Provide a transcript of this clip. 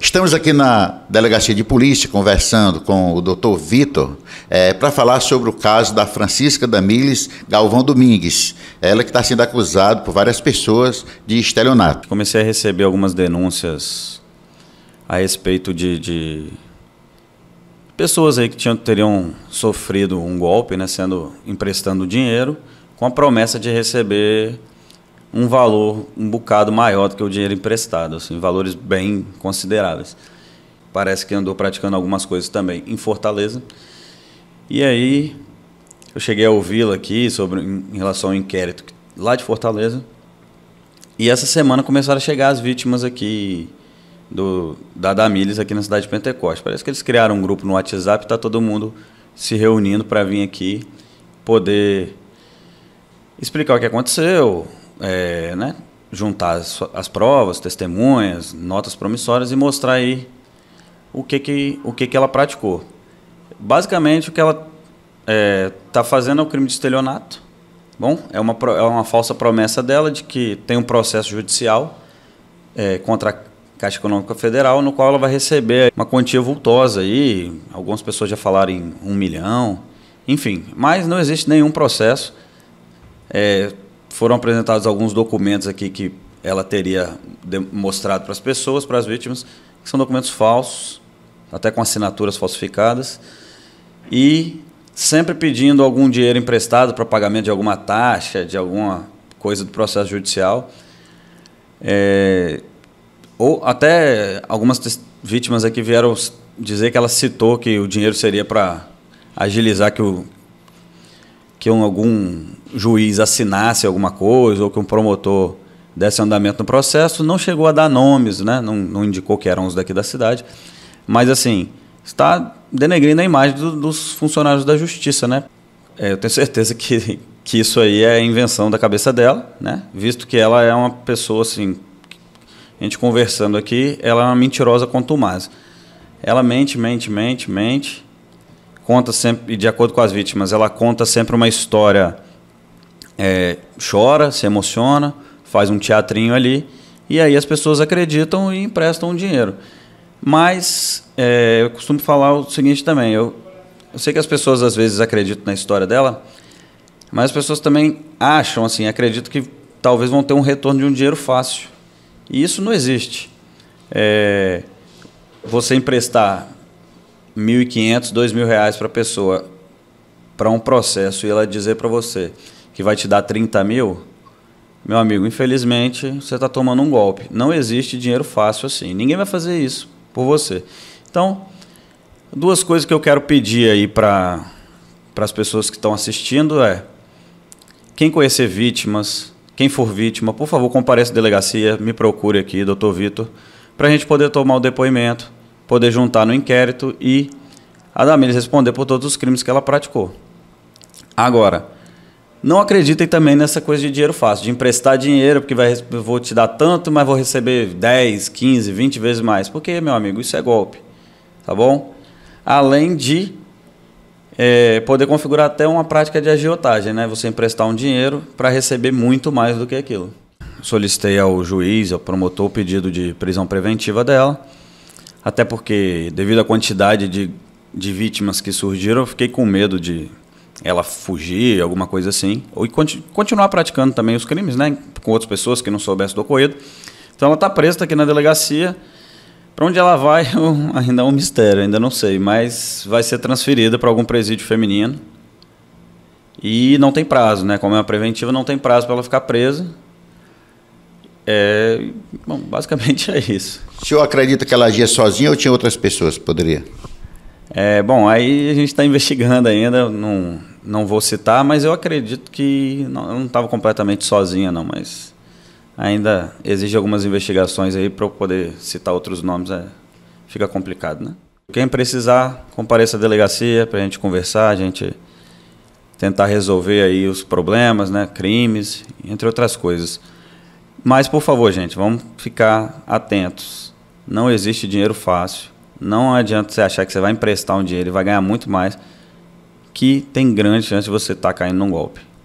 Estamos aqui na Delegacia de Polícia conversando com o doutor Vitor é, para falar sobre o caso da Francisca Damiles Galvão Domingues, ela que está sendo acusada por várias pessoas de estelionato. Comecei a receber algumas denúncias a respeito de, de pessoas aí que tinham, teriam sofrido um golpe, né, sendo emprestando dinheiro com a promessa de receber um valor um bocado maior do que o dinheiro emprestado, assim, valores bem consideráveis. Parece que andou praticando algumas coisas também em Fortaleza. E aí eu cheguei a ouvi-la aqui sobre em relação ao inquérito lá de Fortaleza. E essa semana começaram a chegar as vítimas aqui do da Damílis aqui na cidade de Pentecoste. Parece que eles criaram um grupo no WhatsApp, tá todo mundo se reunindo para vir aqui poder explicar o que aconteceu, é, né, juntar as, as, provas, testemunhas, notas promissórias e mostrar aí o que, que, o que, que ela praticou. Basicamente, o que ela está é, tá fazendo é o crime de estelionato. Bom, é uma, é uma falsa promessa dela de que tem um processo judicial é, contra a Caixa Econômica Federal, no qual ela vai receber uma quantia vultosa aí, algumas pessoas já falaram em um milhão, enfim. Mas não existe nenhum processo. É, foram apresentados alguns documentos aqui que ela teria mostrado para as pessoas, para as vítimas, que são documentos falsos, até com assinaturas falsificadas, e sempre pedindo algum dinheiro emprestado para pagamento de alguma taxa, de alguma coisa do processo judicial. É, ou até algumas vítimas aqui vieram dizer que ela citou que o dinheiro seria para agilizar que o, que um, algum juiz assinasse alguma coisa ou que um promotor desse andamento no processo, não chegou a dar nomes, né? não, não indicou que eram os daqui da cidade, mas assim, está denegrindo a imagem do, dos funcionários da justiça. Né? É, eu tenho certeza que, que isso aí é invenção da cabeça dela, né? visto que ela é uma pessoa assim, a gente conversando aqui, ela é uma mentirosa quanto mais. Ela mente, mente, mente, mente, conta sempre, de acordo com as vítimas, ela conta sempre uma história, é, chora, se emociona, faz um teatrinho ali, e aí as pessoas acreditam e emprestam o dinheiro. Mas é, eu costumo falar o seguinte também, eu, eu sei que as pessoas às vezes acreditam na história dela, mas as pessoas também acham, assim, acreditam que talvez vão ter um retorno de um dinheiro fácil. E isso não existe. É, você emprestar 1.500, 2.000 reais para a pessoa para um processo e ela dizer para você que vai te dar 30 mil, meu amigo, infelizmente você está tomando um golpe. Não existe dinheiro fácil assim. Ninguém vai fazer isso por você. Então, duas coisas que eu quero pedir aí para as pessoas que estão assistindo é quem conhecer vítimas, quem for vítima, por favor, compareça à delegacia, me procure aqui, doutor Vitor, para a gente poder tomar o depoimento poder juntar no inquérito e a Damiris responder por todos os crimes que ela praticou. Agora, não acreditem também nessa coisa de dinheiro fácil, de emprestar dinheiro, porque vai, vou te dar tanto, mas vou receber 10, 15, 20 vezes mais. Porque, meu amigo, isso é golpe. Tá bom? Além de é, poder configurar até uma prática de agiotagem, né? Você emprestar um dinheiro para receber muito mais do que aquilo. Solicitei ao juiz, ao promotor, o pedido de prisão preventiva dela. Até porque, devido à quantidade de, de vítimas que surgiram, eu fiquei com medo de ela fugir, alguma coisa assim. Ou continu continuar praticando também os crimes, né? Com outras pessoas que não soubessem do ocorrido. Então ela está presa, tá aqui na delegacia. Para onde ela vai ainda é um mistério, ainda não sei, mas vai ser transferida para algum presídio feminino. E não tem prazo, né? Como é uma preventiva, não tem prazo para ela ficar presa. É, bom, basicamente é isso. O senhor acredita que ela agia sozinha ou tinha outras pessoas poderia? É, bom, aí a gente está investigando ainda, não, não vou citar, mas eu acredito que não, eu não estava completamente sozinha, não, mas ainda exige algumas investigações aí para eu poder citar outros nomes, é, fica complicado, né? Quem precisar, compareça à delegacia para a gente conversar, a gente tentar resolver aí os problemas, né, crimes, entre outras coisas. Mas, por favor, gente, vamos ficar atentos. Não existe dinheiro fácil. Não adianta você achar que você vai emprestar um dinheiro e vai ganhar muito mais, que tem grande chance de você estar tá caindo num golpe.